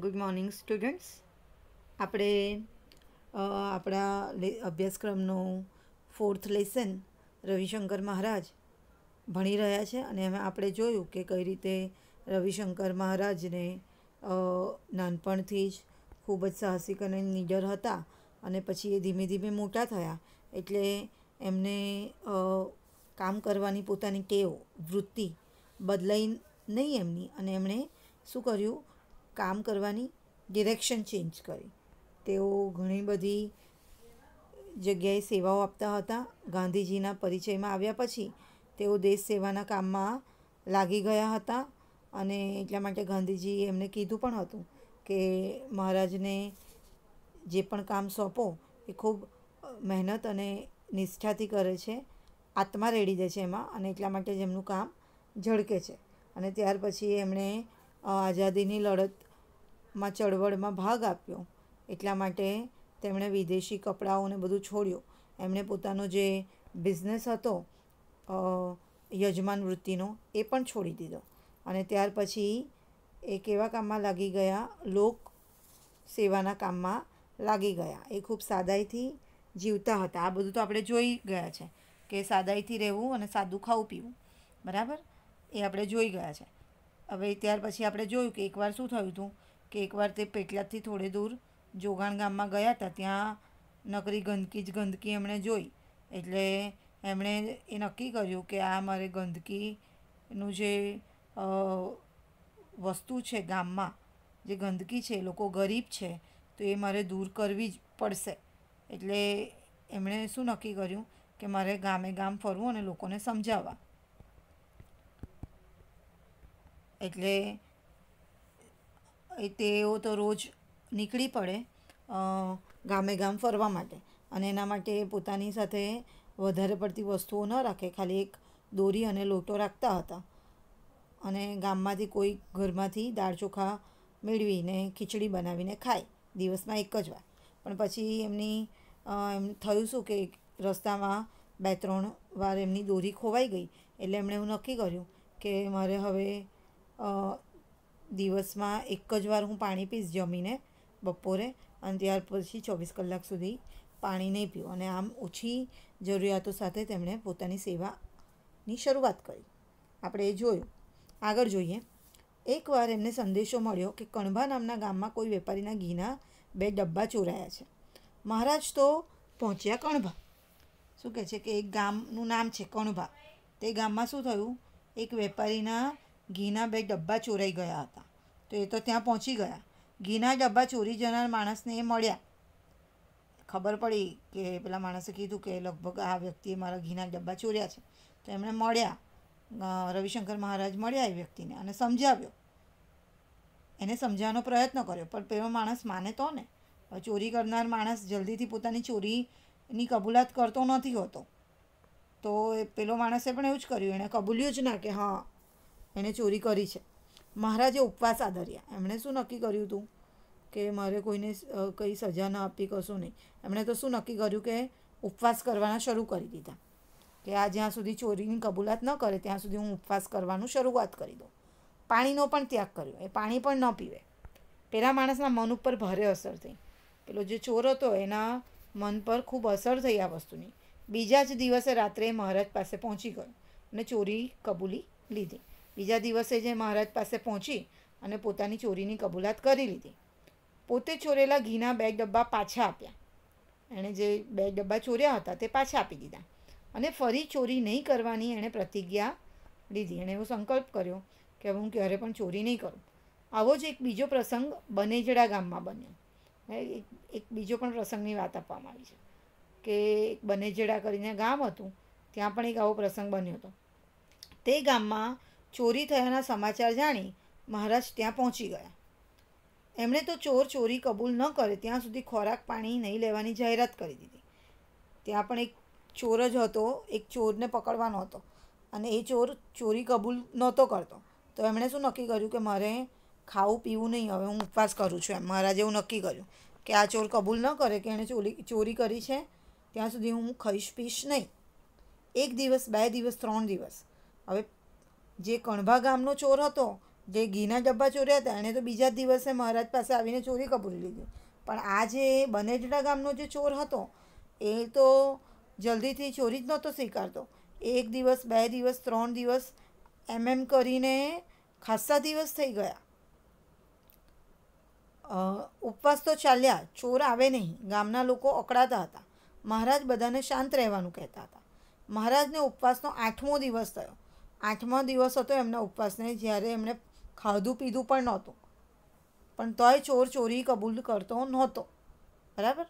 good morning students આપણે આપણા અભ્યાસક્રમનો ફોર્થ લેસન રવિશંકર મહારાજ ભણી રહ્યા છે અને એમાં આપણે જોયું કે કઈ રીતે રવિશંકર મહારાજને નાનપણથી જ ખૂબ જ સાહસિક અને નીડર હતા અને પછી એ ધીમે ધીમે મોટા થયા એટલે એમને કામ કરવાની પોતાની ટેવ વૃત્તિ બદલાઈ નહીં એમની અને એમણે શું કર્યું કામ કરવાની ડિરેક્શન ચેન્જ કરી તેઓ ઘણી બધી જગ્યાએ સેવાઓ આપતા હતા ગાંધીજીના પરિચયમાં આવ્યા પછી તેઓ દેશ સેવાના કામમાં લાગી ગયા હતા અને એટલા માટે ગાંધીજીએ એમને કીધું પણ હતું કે મહારાજને જે પણ કામ સોંપો એ ખૂબ મહેનત અને નિષ્ઠાથી કરે છે આત્મા રેડી દે છે એમાં અને એટલા માટે જ એમનું કામ ઝળકે છે અને ત્યાર પછી એમણે આઝાદીની લડત માં ચળવળમાં ભાગ આપ્યો એટલા માટે તેમણે વિદેશી કપડાઓને બધું છોડ્યું એમણે પોતાનો જે બિઝનેસ હતો યજમાન વૃત્તિનો એ પણ છોડી દીધો અને ત્યાર પછી એ કેવા કામમાં લાગી ગયા લોક સેવાના કામમાં લાગી ગયા એ ખૂબ સાદાઈથી જીવતા હતા આ બધું તો આપણે જોઈ ગયા છે કે સાદાઈથી રહેવું અને સાદું ખાવું પીવું બરાબર એ આપણે જોઈ ગયા છે હવે ત્યાર પછી આપણે જોયું કે એકવાર શું થયું હતું કે એકવાર તે પેટલાદથી થોડે દૂર જોગાણ ગામમાં ગયા હતા ત્યાં નકરી ગંદકી જ ગંદકી એમણે જોઈ એટલે એમણે એ નક્કી કર્યું કે આ મારે ગંદકીનું જે વસ્તુ છે ગામમાં જે ગંદકી છે લોકો ગરીબ છે તો એ મારે દૂર કરવી જ પડશે એટલે એમણે શું નક્કી કર્યું કે મારે ગામે ગામ ફરવું અને લોકોને સમજાવવા એટલે તેઓ તો રોજ નીકળી પડે ગામે ગામ ફરવા માટે અને એના માટે પોતાની સાથે વધારે પડતી વસ્તુઓ ન રાખે ખાલી એક દોરી અને લોટો રાખતા હતા અને ગામમાંથી કોઈ ઘરમાંથી દાળ ચોખા મેળવીને ખીચડી બનાવીને ખાય દિવસમાં એક જ વાર પણ પછી એમની એમ થયું શું કે રસ્તામાં બે ત્રણ વાર એમની દોરી ખોવાઈ ગઈ એટલે એમણે એવું નક્કી કર્યું કે મારે હવે દિવસમાં એક જ વાર હું પાણી પીશ જમીને બપોરે અને ત્યાર પછી ચોવીસ કલાક સુધી પાણી નહીં પીવું અને આમ ઓછી જરૂરિયાતો સાથે તેમણે પોતાની સેવાની શરૂઆત કરી આપણે એ જોયું આગળ જોઈએ એકવાર એમને સંદેશો મળ્યો કે કણભા નામના ગામમાં કોઈ વેપારીના ઘીના બે ડબ્બા ચોરાયા છે મહારાજ તો પહોંચ્યા કણભા શું કહે છે કે એક ગામનું નામ છે કણભા તે ગામમાં શું થયું એક વેપારીના ઘીના બે ડબ્બા ચોરાઈ ગયા હતા તો એ તો ત્યાં પહોંચી ગયા ઘીના ડબ્બા ચોરી જનાર માણસને એ મળ્યા ખબર પડી કે પેલા માણસે કીધું કે લગભગ આ વ્યક્તિએ મારા ઘીના ડબ્બા ચોર્યા છે તો એમણે મળ્યા રવિશંકર મહારાજ મળ્યા એ વ્યક્તિને અને સમજાવ્યો એને સમજાવવાનો પ્રયત્ન કર્યો પણ પેલો માણસ માને તો ને ચોરી કરનાર માણસ જલ્દીથી પોતાની ચોરીની કબૂલાત કરતો નથી હોતો તો પેલો માણસે પણ એવું જ કર્યું એણે કબૂલ્યું જ ના કે હા એણે ચોરી કરી છે મહારાજે ઉપવાસ આદર્યા એમણે શું નક્કી કર્યું હતું કે મારે કોઈને કંઈ સજા ન આપી કશું નહીં એમણે તો શું નક્કી કર્યું કે ઉપવાસ કરવાના શરૂ કરી દીધા કે આ જ્યાં સુધી ચોરીની કબૂલાત ન કરે ત્યાં સુધી હું ઉપવાસ કરવાનું શરૂઆત કરી દઉં પાણીનો પણ ત્યાગ કર્યો એ પાણી પણ ન પીવે પેલા માણસના મન ઉપર ભારે અસર થઈ પેલો જે ચોર હતો એના મન પર ખૂબ અસર થઈ આ વસ્તુની બીજા જ દિવસે રાત્રે મહારાજ પાસે પહોંચી ગયો અને ચોરી કબૂલી લીધી બીજા દિવસે જે મહારાજ પાસે પહોંચી અને પોતાની ચોરીની કબૂલાત કરી લીધી પોતે ચોરેલા ઘીના બે ડબ્બા પાછા આપ્યા એણે જે બે ડબ્બા ચોર્યા હતા તે પાછા આપી દીધા અને ફરી ચોરી નહીં કરવાની એણે પ્રતિજ્ઞા લીધી એણે એવો સંકલ્પ કર્યો કે હું ક્યારે પણ ચોરી નહીં કરું આવો જ એક બીજો પ્રસંગ બનેજડા ગામમાં બન્યો એક એક બીજો પણ પ્રસંગની વાત આપવામાં આવી છે કે એક બનેજડા કરીને ગામ હતું ત્યાં પણ એક આવો પ્રસંગ બન્યો હતો તે ગામમાં ચોરી થયાના સમાચાર જાણી મહારાજ ત્યાં પહોંચી ગયા એમણે તો ચોર ચોરી કબૂલ ન કરે ત્યાં સુધી ખોરાક પાણી નહીં લેવાની જાહેરાત કરી દીધી ત્યાં પણ એક ચોર જ હતો એક ચોરને પકડવાનો હતો અને એ ચોર ચોરી કબૂલ નહોતો કરતો તો એમણે શું નક્કી કર્યું કે મારે ખાવું પીવું નહીં હવે હું ઉપવાસ કરું છું એમ મહારાજે એવું નક્કી કર્યું કે આ ચોર કબૂલ ન કરે કે એણે ચોરી ચોરી કરી છે ત્યાં સુધી હું ખાઈશ પીશ નહીં એક દિવસ બે દિવસ ત્રણ દિવસ હવે જે કણભા ગામનો ચોર હતો જે ઘીના ડબ્બા ચોર્યા હતા એણે તો બીજા દિવસે મહારાજ પાસે આવીને ચોરી કબૂલી લીધી પણ આ જે બનેજડા ગામનો જે ચોર હતો એ તો જલ્દીથી ચોરી જ નહોતો સ્વીકારતો એક દિવસ બે દિવસ ત્રણ દિવસ એમ એમ કરીને ખાસ્સા દિવસ થઈ ગયા ઉપવાસ તો ચાલ્યા ચોર આવે નહીં ગામના લોકો અકળાતા હતા મહારાજ બધાને શાંત રહેવાનું કહેતા હતા મહારાજને ઉપવાસનો આઠમો દિવસ થયો આઠમો દિવસ હતો એમના ઉપવાસને જ્યારે એમણે ખાધું પીધું પણ નહોતું પણ તોય ચોર ચોરી કબૂલ કરતો નહોતો બરાબર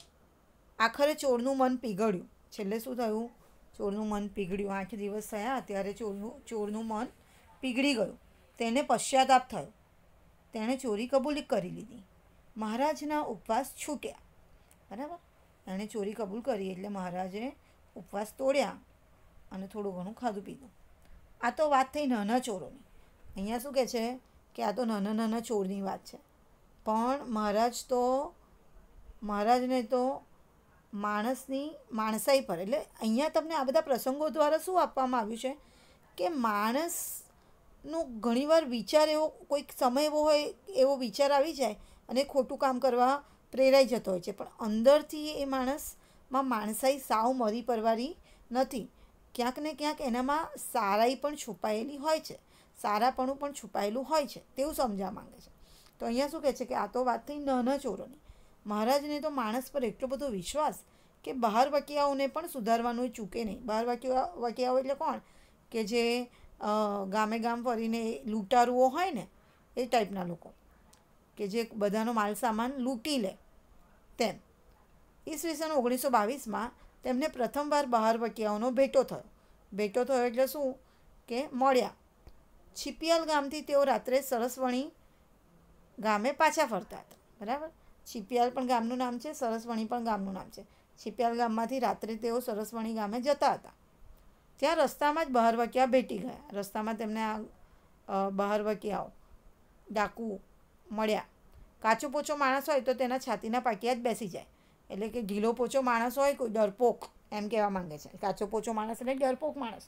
આખરે ચોરનું મન પીગળ્યું છેલ્લે શું થયું ચોરનું મન પીગળ્યું આઠ દિવસ થયા ત્યારે ચોરનું ચોરનું મન પીગળી ગયું તેને પશ્ચાતાપ થયો તેણે ચોરી કબૂલ કરી લીધી મહારાજના ઉપવાસ છૂટ્યા બરાબર એણે ચોરી કબૂલ કરી એટલે મહારાજે ઉપવાસ તોડ્યા અને થોડું ઘણું ખાધું પીધું આ તો વાત થઈ નાના ચોરોની અહીંયા શું કહે છે કે આ તો નાના નાના ચોરની વાત છે પણ મહારાજ તો મહારાજને તો માણસની માણસાઈ પર એટલે અહીંયા તમને આ બધા પ્રસંગો દ્વારા શું આપવામાં આવ્યું છે કે માણસનું ઘણીવાર વિચાર એવો કોઈક સમય એવો હોય એવો વિચાર આવી જાય અને ખોટું કામ કરવા પ્રેરાઈ જતો હોય છે પણ અંદરથી એ માણસમાં માણસાઈ સાવ મરી પરવારી નથી ક્યાંક ને ક્યાંક એનામાં સારાઈ પણ છુપાયેલી હોય છે સારાપણું પણ છુપાયેલું હોય છે તેવું સમજવા માંગે છે તો અહીંયા શું કહે છે કે આ તો વાત થઈ નાના ચોરોની મહારાજને તો માણસ પર એટલો બધો વિશ્વાસ કે બહાર વકીયાઓને પણ સુધારવાનું ચૂકે નહીં બહાર વકીયા વકીયાઓ એટલે કોણ કે જે ગામે ગામ ફરીને લૂંટારુઓ હોય ને એ ટાઈપના લોકો કે જે બધાનો માલ સામાન લૂંટી લે તેમ ઈસવીસન ઓગણીસો બાવીસમાં તેમને પ્રથમવાર બહાર વકીયાઓનો ભેટો થયો ભેટો થયો એટલે શું કે મળ્યા છીપિયાલ ગામથી તેઓ રાત્રે સરસવણી ગામે પાછા ફરતા હતા બરાબર છીપિયાલ પણ ગામનું નામ છે સરસવણી પણ ગામનું નામ છે છીપિયાલ ગામમાંથી રાત્રે તેઓ સરસવણી ગામે જતા હતા ત્યાં રસ્તામાં જ બહારવકિયા ભેટી ગયા રસ્તામાં તેમને આ બહારવકિયાઓ ડાકુ મળ્યા કાચો પોચો માણસ હોય તો તેના છાતીના પાટિયા જ બેસી જાય એટલે કે ઢીલો પોચો માણસ હોય કોઈ ડરપોક એમ કહેવા માંગે છે કાચો પોચો માણસ એટલે ડરપોક માણસ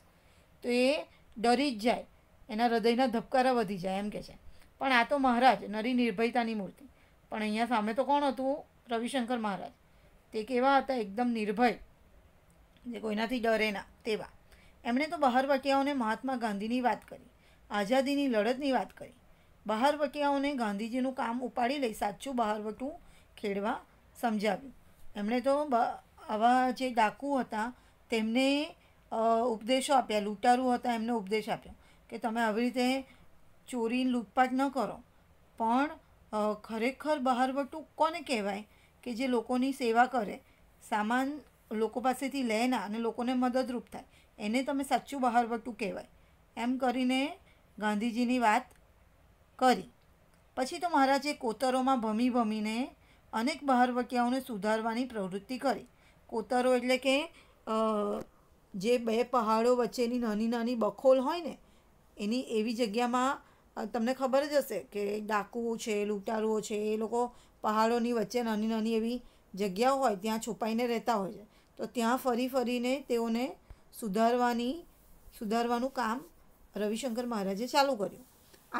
તો એ ડરી જ જાય એના હૃદયના ધબકારા વધી જાય એમ કહે છે પણ આ તો મહારાજ નરી નિર્ભયતાની મૂર્તિ પણ અહીંયા સામે તો કોણ હતું રવિશંકર મહારાજ તે કેવા હતા એકદમ નિર્ભય જે કોઈનાથી ડરે ના તેવા એમણે તો બહાર વટિયાઓને મહાત્મા ગાંધીની વાત કરી આઝાદીની લડતની વાત કરી બહાર વટિયાઓને ગાંધીજીનું કામ ઉપાડી લઈ સાચું બહારવટું ખેડવા સમજાવ્યું એમણે તો આવા જે ડાકુ હતા તેમને ઉપદેશો આપ્યા લૂંટારુ હતા એમને ઉપદેશ આપ્યો કે તમે આવી રીતે ચોરી લૂંટપાટ ન કરો પણ ખરેખર બહારવટું કોને કહેવાય કે જે લોકોની સેવા કરે સામાન લોકો પાસેથી લે ના અને લોકોને મદદરૂપ થાય એને તમે સાચું બહારવટું કહેવાય એમ કરીને ગાંધીજીની વાત કરી પછી તો મહારાજે કોતરોમાં ભમી ભમીને અનેક બહારવટિયાઓને સુધારવાની પ્રવૃત્તિ કરી કોતરો એટલે કે જે બે પહાડો વચ્ચેની નાની નાની બખોલ હોય ને એની એવી જગ્યામાં તમને ખબર જ હશે કે ડાકુઓ છે લૂંટારુઓ છે એ લોકો પહાડોની વચ્ચે નાની નાની એવી જગ્યાઓ હોય ત્યાં છુપાઈને રહેતા હોય છે તો ત્યાં ફરી ફરીને તેઓને સુધારવાની સુધારવાનું કામ રવિશંકર મહારાજે ચાલુ કર્યું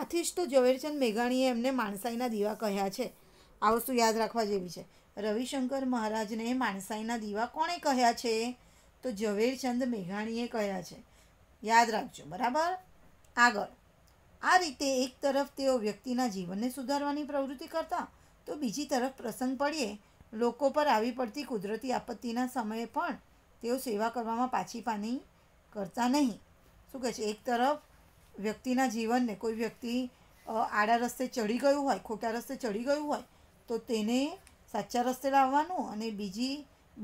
આથી જ તો ઝવેરચંદ મેઘાણીએ એમને માણસાઈના દીવા કહ્યા છે આ વસ્તુ યાદ રાખવા જેવી છે રવિશંકર મહારાજને માણસાઈના દીવા કોણે કહ્યા છે તો ઝવેરચંદ મેઘાણીએ કહ્યા છે યાદ રાખજો બરાબર આગળ આ રીતે એક તરફ તેઓ વ્યક્તિના જીવનને સુધારવાની પ્રવૃત્તિ કરતા તો બીજી તરફ પ્રસંગ પડીએ લોકો પર આવી પડતી કુદરતી આપત્તિના સમયે પણ તેઓ સેવા કરવામાં પાછી પાની કરતા નહીં શું કહે છે એક તરફ વ્યક્તિના જીવનને કોઈ વ્યક્તિ આડા રસ્તે ચડી ગયું હોય ખોટા રસ્તે ચડી ગયું હોય તો તેને સાચા રસ્તે લાવવાનું અને બીજી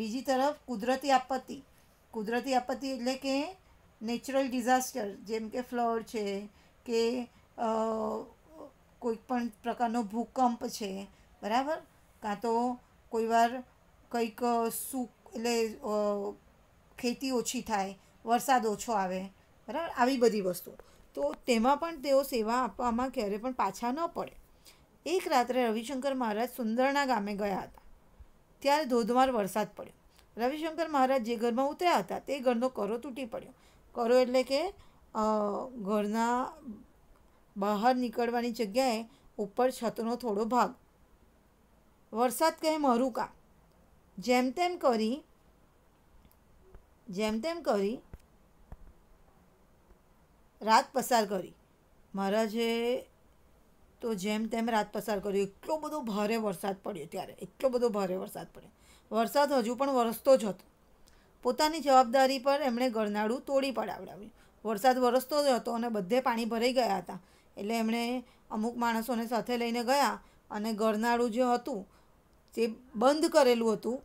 બીજી તરફ કુદરતી આપત્તિ કુદરતી આપત્તિ એટલે કે નેચરલ ડિઝાસ્ટર જેમ કે ફ્લડ છે કે કોઈ પણ પ્રકારનો ભૂકંપ છે બરાબર કાં તો કોઈ વાર કંઈક સૂક એટલે ખેતી ઓછી થાય વરસાદ ઓછો આવે બરાબર આવી બધી વસ્તુ તો તેમાં પણ તેઓ સેવા આપવામાં ક્યારે પણ પાછા ન પડે એક રાત્રે રવિશંકર મહારાજ સુંદરના ગામે ગયા હતા ત્યારે ધોધમાર વરસાદ પડ્યો રવિશંકર મહારાજ જે ઘરમાં ઉતર્યા હતા તે ઘરનો કરો તૂટી પડ્યો કરો એટલે કે ઘરના બહાર નીકળવાની જગ્યાએ ઉપર છતનો થોડો ભાગ વરસાદ કહે મારું કામ જેમ તેમ કરી જેમ તેમ કરી રાત પસાર કરી મહારાજે તો જેમ તેમ રાત પસાર કર્યો એટલો બધો ભારે વરસાદ પડ્યો ત્યારે એટલો બધો ભારે વરસાદ પડ્યો વરસાદ હજુ પણ વરસતો જ હતો પોતાની જવાબદારી પર એમણે ગરનાળું તોડી પડાવડાવ્યું વરસાદ વરસતો જ હતો અને બધે પાણી ભરાઈ ગયા હતા એટલે એમણે અમુક માણસોને સાથે લઈને ગયા અને ગરનાળું જે હતું તે બંધ કરેલું હતું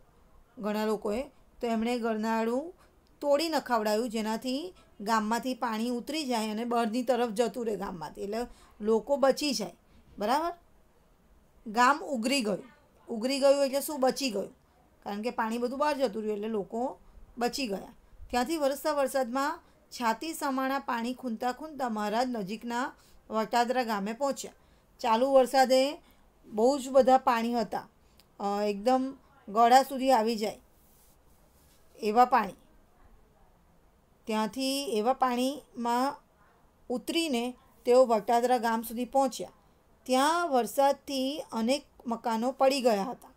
ઘણા લોકોએ તો એમણે ગરનાળું તોડી નખાવડાયું જેનાથી ગામમાંથી પાણી ઉતરી જાય અને બહારની તરફ જતું રહે ગામમાંથી એટલે લોકો બચી જાય બરાબર ગામ ઉઘરી ગયું ઉગરી ગયું એટલે શું બચી ગયું કારણ કે પાણી બધું બહાર જતું રહ્યું એટલે લોકો બચી ગયા ત્યાંથી વરસતા વરસાદમાં છાતી સમાણા પાણી ખૂંદતા ખૂંદતા મહારાજ નજીકના વટાદરા ગામે પહોંચ્યા ચાલુ વરસાદે બહુ જ બધા પાણી હતા એકદમ ગળા સુધી આવી જાય એવા પાણી ત્યાંથી એવા પાણીમાં ઉતરીને તેઓ વટાદરા ગામ સુધી પહોંચ્યા ત્યાં વરસાદથી અનેક મકાનો પડી ગયા હતા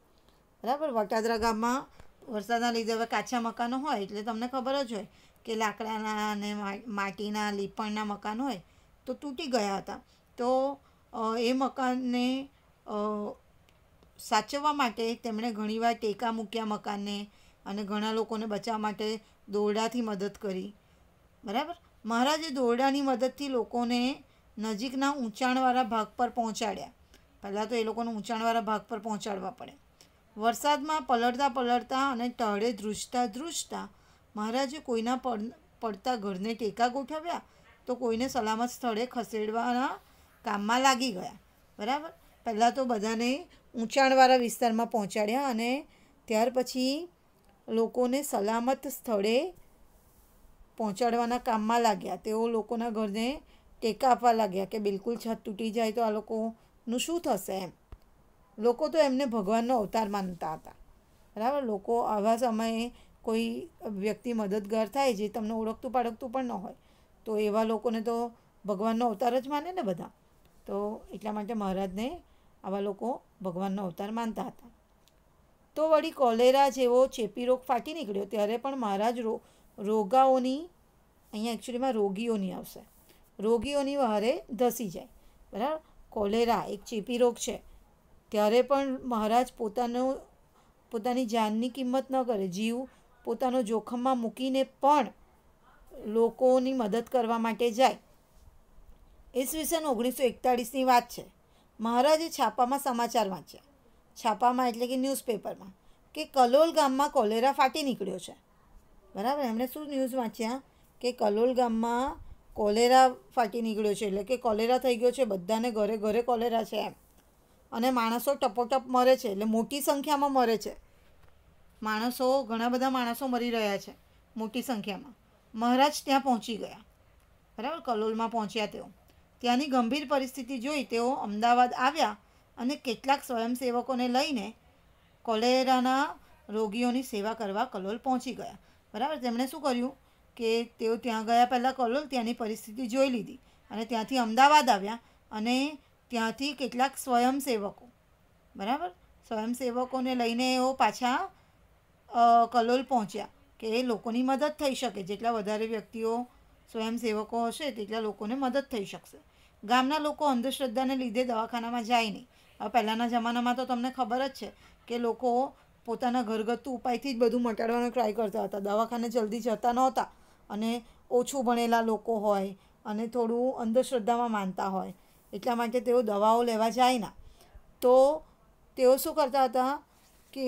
બરાબર વટાદરા ગામમાં વરસાદના લીધે હવે કાચા મકાનો હોય એટલે તમને ખબર જ હોય કે લાકડાના અને માટીના લીપણના મકાન હોય તો તૂટી ગયા હતા તો એ મકાનને સાચવવા માટે તેમણે ઘણીવાર ટેકા મૂક્યા મકાનને અને ઘણા લોકોને બચાવવા માટે દોરડાથી મદદ કરી બરાબર મહારાજે દોરડાની મદદથી લોકોને નજીકના ઊંચાણવાળા ભાગ પર પહોંચાડ્યા પહેલાં તો એ લોકોને ઊંચાણવાળા ભાગ પર પહોંચાડવા પડે વરસાદમાં પલળતા પલળતા અને ટળે ધ્રુજતા ધ્રુજતા મહારાજે કોઈના પડ પડતા ઘરને ટેકા ગોઠવ્યા તો કોઈને સલામત સ્થળે ખસેડવાના કામમાં લાગી ગયા બરાબર પહેલાં તો બધાને ઊંચાણવાળા વિસ્તારમાં પહોંચાડ્યા અને ત્યાર પછી લોકોને સલામત સ્થળે પહોંચાડવાના કામમાં લાગ્યા તેઓ લોકોના ઘરને ટેકા આપવા લાગ્યા કે બિલકુલ છત તૂટી જાય તો આ લોકોનું શું થશે એમ લોકો તો એમને ભગવાનનો અવતાર માનતા હતા બરાબર લોકો આવા સમયે કોઈ વ્યક્તિ મદદગાર થાય જે તમને ઓળખતું પાડખતું પણ ન હોય તો એવા લોકોને તો ભગવાનનો અવતાર જ માને ને બધા તો એટલા માટે મહારાજને આવા લોકો ભગવાનનો અવતાર માનતા હતા તો વળી કોલેરા જેવો ચેપી રોગ ફાટી નીકળ્યો ત્યારે પણ મહારાજ રોગાઓની અહીંયા એકચ્યુઅલીમાં રોગીઓની આવશે રોગીઓની વહારે ધસી જાય બરાબર કોલેરા એક ચેપી રોગ છે ત્યારે પણ મહારાજ પોતાનો પોતાની જાનની કિંમત ન કરે જીવ પોતાનો જોખમમાં મૂકીને પણ લોકોની મદદ કરવા માટે જાય ઈસવીસન ઓગણીસો એકતાળીસની વાત છે મહારાજે છાપામાં સમાચાર વાંચ્યા છાપામાં એટલે કે ન્યૂઝપેપરમાં કે કલોલ ગામમાં કોલેરા ફાટી નીકળ્યો છે બરાબર એમણે શું ન્યૂઝ વાંચ્યા કે કલોલ ગામમાં કોલેરા ફાટી નીકળ્યો છે એટલે કે કોલેરા થઈ ગયો છે બધાને ઘરે ઘરે કોલેરા છે એમ અને માણસો ટપોટપ મરે છે એટલે મોટી સંખ્યામાં મરે છે માણસો ઘણા બધા માણસો મરી રહ્યા છે મોટી સંખ્યામાં મહારાજ ત્યાં પહોંચી ગયા બરાબર કલોલમાં પહોંચ્યા તેઓ ત્યાંની ગંભીર પરિસ્થિતિ જોઈ તેઓ અમદાવાદ આવ્યા અને કેટલાક સ્વયંસેવકોને લઈને કોલેરાના રોગીઓની સેવા કરવા કલોલ પહોંચી ગયા બરાબર તેમણે શું કર્યું કે તેઓ ત્યાં ગયા પહેલાં કલોલ ત્યાંની પરિસ્થિતિ જોઈ લીધી અને ત્યાંથી અમદાવાદ આવ્યા અને ત્યાંથી કેટલાક સ્વયંસેવકો બરાબર સ્વયંસેવકોને લઈને એઓ પાછા કલોલ પહોંચ્યા કે લોકોની મદદ થઈ શકે જેટલા વધારે વ્યક્તિઓ સ્વયંસેવકો હશે તેટલા લોકોને મદદ થઈ શકશે ગામના લોકો અંધશ્રદ્ધાને લીધે દવાખાનામાં જાય નહીં હવે પહેલાંના જમાનામાં તો તમને ખબર જ છે કે લોકો પોતાના ઘરગથ્થુ ઉપાયથી જ બધું મટાડવાનો ટ્રાય કરતા હતા દવાખાને જલ્દી જતા નહોતા અને ઓછું ભણેલા લોકો હોય અને થોડું અંધશ્રદ્ધામાં માનતા હોય એટલા માટે તેઓ દવાઓ લેવા જાય ના તો તેઓ શું કરતા હતા કે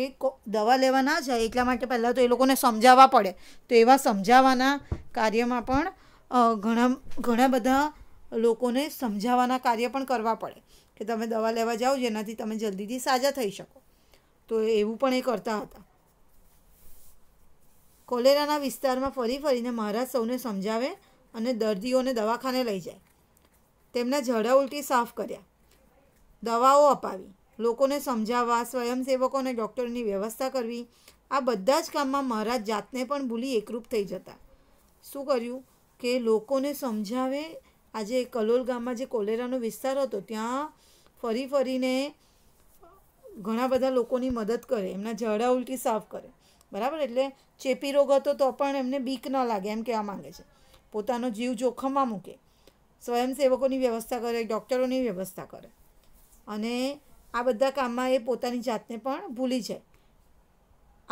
દવા લેવા ના જાય એટલા માટે પહેલાં તો એ લોકોને સમજાવવા પડે તો એવા સમજાવવાના કાર્યમાં પણ ઘણા ઘણા બધા લોકોને સમજાવવાના કાર્ય પણ કરવા પડે કે તમે દવા લેવા જાઓ જેનાથી તમે જલ્દીથી સાજા થઈ શકો તો એવું પણ એ કરતા હતા કોલેરાના વિસ્તારમાં ફરી ફરીને મહારાજ સૌને સમજાવે અને દર્દીઓને દવાખાને લઈ જાય તેમના ઝડા ઉલટી સાફ કર્યા દવાઓ અપાવી લોકોને સમજાવવા સ્વયંસેવકોને ડૉક્ટરની વ્યવસ્થા કરવી આ બધા જ કામમાં મહારાજ જાતને પણ ભૂલી એકરૂપ થઈ જતા શું કર્યું કે લોકોને સમજાવે આજે કલોલ ગામમાં જે કોલેરાનો વિસ્તાર હતો ત્યાં ફરી ફરીને ઘણા બધા લોકોની મદદ કરે એમના ઝાડા ઉલટી સાફ કરે બરાબર એટલે ચેપી રોગ હતો તો પણ એમને બીક ન લાગે એમ કહેવા માંગે છે પોતાનો જીવ જોખમમાં મૂકે સ્વયંસેવકોની વ્યવસ્થા કરે ડૉક્ટરોની વ્યવસ્થા કરે અને આ બધા કામમાં એ પોતાની જાતને પણ ભૂલી જાય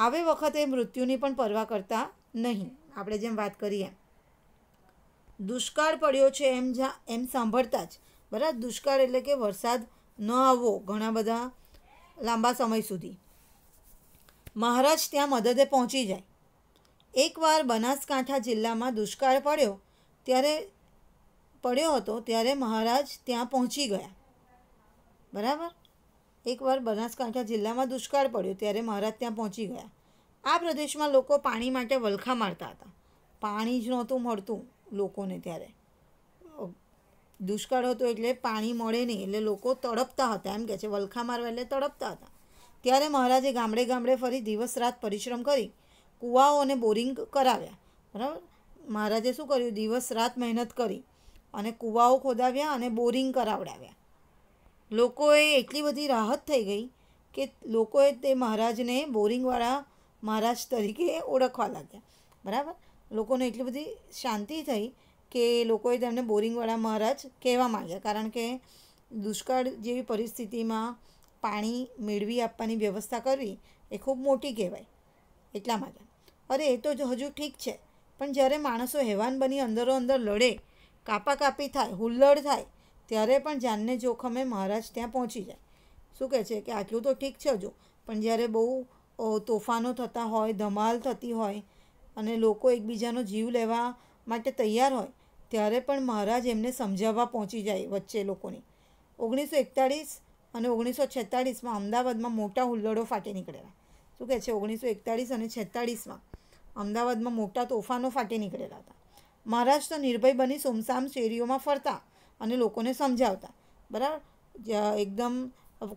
આવે વખતે મૃત્યુની પણ પરવા કરતા નહીં આપણે જેમ વાત કરીએ દુષ્કાળ પડ્યો છે એમ જા એમ સાંભળતા જ બરાબર દુષ્કાળ એટલે કે વરસાદ ન આવવો ઘણા બધા લાંબા સમય સુધી મહારાજ ત્યાં મદદે પહોંચી જાય એકવાર બનાસકાંઠા જિલ્લામાં દુષ્કાળ પડ્યો ત્યારે પડ્યો હતો ત્યારે મહારાજ ત્યાં પહોંચી ગયા બરાબર એકવાર બનાસકાંઠા જિલ્લામાં દુષ્કાળ પડ્યો ત્યારે મહારાજ ત્યાં પહોંચી ગયા આ પ્રદેશમાં લોકો પાણી માટે વલખા મારતા હતા પાણી જ નહોતું મળતું લોકોને ત્યારે દુષ્કાળ હતો એટલે પાણી મળે નહીં એટલે લોકો તડપતા હતા એમ કહે છે વલખા મારવા એટલે તડપતા હતા ત્યારે મહારાજે ગામડે ગામડે ફરી દિવસ રાત પરિશ્રમ કરી કૂવાઓ અને બોરિંગ કરાવ્યા બરાબર મહારાજે શું કર્યું દિવસ રાત મહેનત કરી અને કૂવાઓ ખોદાવ્યા અને બોરિંગ કરાવડાવ્યા લોકોએ એટલી બધી રાહત થઈ ગઈ કે લોકોએ તે મહારાજને બોરિંગવાળા મહારાજ તરીકે ઓળખવા લાગ્યા બરાબર લોકોને એટલી બધી શાંતિ થઈ કે લોકોએ તેમને બોરિંગવાળા મહારાજ કહેવા માંગ્યા કારણ કે દુષ્કાળ જેવી પરિસ્થિતિમાં પાણી મેળવી આપવાની વ્યવસ્થા કરવી એ ખૂબ મોટી કહેવાય એટલા માટે અરે એ તો હજુ ઠીક છે પણ જ્યારે માણસો હેવાન બની અંદરો અંદર લડે કાપા કાપી થાય હુલ્લડ થાય ત્યારે પણ જાનને જોખમે મહારાજ ત્યાં પહોંચી જાય શું કહે છે કે આટલું તો ઠીક છે હજુ પણ જ્યારે બહુ તોફાનો થતા હોય ધમાલ થતી હોય અને લોકો એકબીજાનો જીવ લેવા માટે તૈયાર હોય ત્યારે પણ મહારાજ એમને સમજાવવા પહોંચી જાય વચ્ચે લોકોની ઓગણીસો એકતાળીસ અને ઓગણીસો છેતાળીસમાં અમદાવાદમાં મોટા હુલ્લડો ફાટી નીકળેલા શું કહે છે ઓગણીસો એકતાળીસ અને છેતાળીસમાં અમદાવાદમાં મોટા તોફાનો ફાટી નીકળેલા હતા મહારાજ તો નિર્ભય બની સુમસામ શેરીઓમાં ફરતા અને લોકોને સમજાવતા બરાબર એકદમ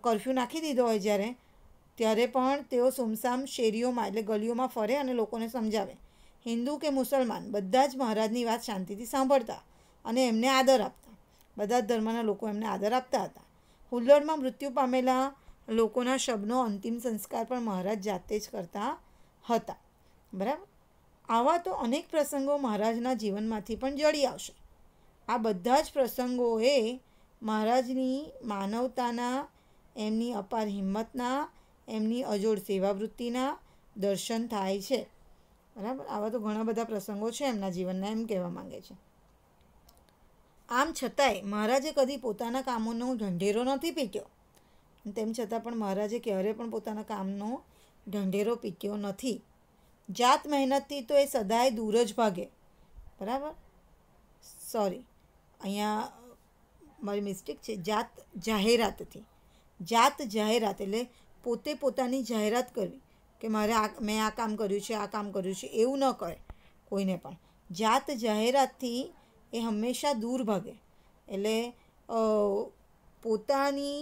કરફ્યુ નાખી દીધો હોય જ્યારે ત્યારે પણ તેઓ સુમસામ શેરીઓમાં એટલે ગલીઓમાં ફરે અને લોકોને સમજાવે હિન્દુ કે મુસલમાન બધા જ મહારાજની વાત શાંતિથી સાંભળતા અને એમને આદર આપતા બધા જ ધર્મના લોકો એમને આદર આપતા હતા હુલ્લડમાં મૃત્યુ પામેલા લોકોના શબનો અંતિમ સંસ્કાર પણ મહારાજ જાતે જ કરતા હતા બરાબર આવા તો અનેક પ્રસંગો મહારાજના જીવનમાંથી પણ જડી આવશે આ બધા જ પ્રસંગોએ મહારાજની માનવતાના એમની અપાર હિંમતના એમની અજોડ સેવાવૃત્તિના દર્શન થાય છે બરાબર આવા તો ઘણા બધા પ્રસંગો છે એમના જીવનના એમ કહેવા માંગે છે આમ છતાંય મહારાજે કદી પોતાના કામોનો ઢંઢેરો નથી પીટ્યો તેમ છતાં પણ મહારાજે ક્યારે પણ પોતાના કામનો ઢંઢેરો પીટ્યો નથી જાત મહેનતથી તો એ સદાય દૂર જ ભાગે બરાબર સોરી અહીંયા મારી મિસ્ટેક છે જાત જાહેરાતથી જાત જાહેરાત એટલે પોતે પોતાની જાહેરાત કરવી કે મારે આ મેં આ કામ કર્યું છે આ કામ કર્યું છે એવું ન કહે કોઈને પણ જાત જાહેરાતથી એ હંમેશા દૂર ભાગે એટલે પોતાની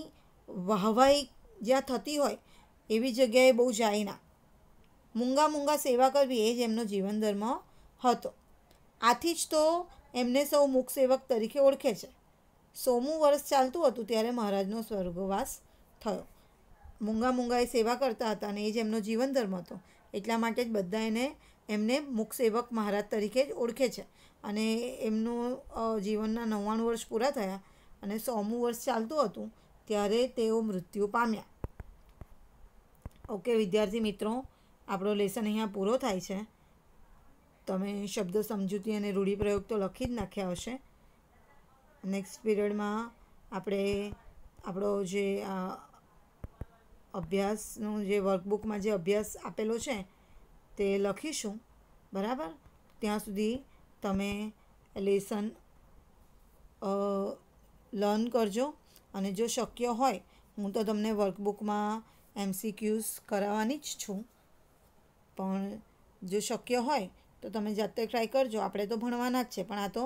વાહવાઈ જ્યાં થતી હોય એવી જગ્યાએ બહુ જાય ના મૂંગા મૂંગા સેવા કરવી એ જ એમનો જીવન ધર્મ હતો આથી જ તો એમને સૌ મુખ સેવક તરીકે ઓળખે છે સોમું વર્ષ ચાલતું હતું ત્યારે મહારાજનો સ્વર્ગવાસ થયો મૂંગા મૂંગા એ સેવા કરતા હતા અને એ જ એમનો જીવન ધર્મ હતો એટલા માટે જ બધા એને એમને મૂકસેવક મહારાજ તરીકે જ ઓળખે છે અને એમનું જીવનના નવ્વાણું વર્ષ પૂરા થયા અને સોમું વર્ષ ચાલતું હતું ત્યારે તેઓ મૃત્યુ પામ્યા ઓકે વિદ્યાર્થી મિત્રો આપણો લેસન અહીંયા પૂરો થાય છે તમે શબ્દ સમજૂતી અને રૂઢિપ્રયોગ તો લખી જ નાખ્યા હશે નેક્સ્ટ પીરિયડમાં આપણે આપણો જે અભ્યાસનું જે વર્કબુકમાં જે અભ્યાસ આપેલો છે તે લખીશું બરાબર ત્યાં સુધી તમે લેસન લર્ન કરજો અને જો શક્ય હોય હું તો તમને વર્કબુકમાં એમસીક્યુઝ કરાવવાની જ છું પણ જો શક્ય હોય તો તમે જાતે ટ્રાય કરજો આપણે તો ભણવાના જ છે પણ આ તો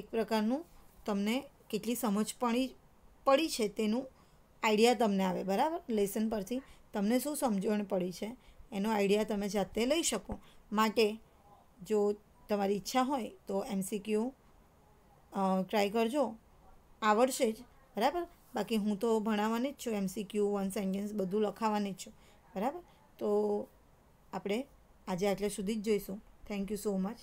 એક પ્રકારનું તમને કેટલી સમજ પડી પડી છે તેનું આઈડિયા તમને આવે બરાબર લેસન પરથી તમને શું સમજણ પડી છે એનો આઈડિયા તમે જાતે લઈ શકો માટે જો તમારી ઈચ્છા હોય તો એમસીક્યુ ટ્રાય કરજો આવડશે જ બરાબર બાકી હું તો ભણાવવાની જ છું એમસીક્યુ વન સેન્ટેન્સ બધું લખાવવાની જ છું બરાબર તો આપણે આજે આટલે સુધી જ જોઈશું થેન્ક યુ સો મચ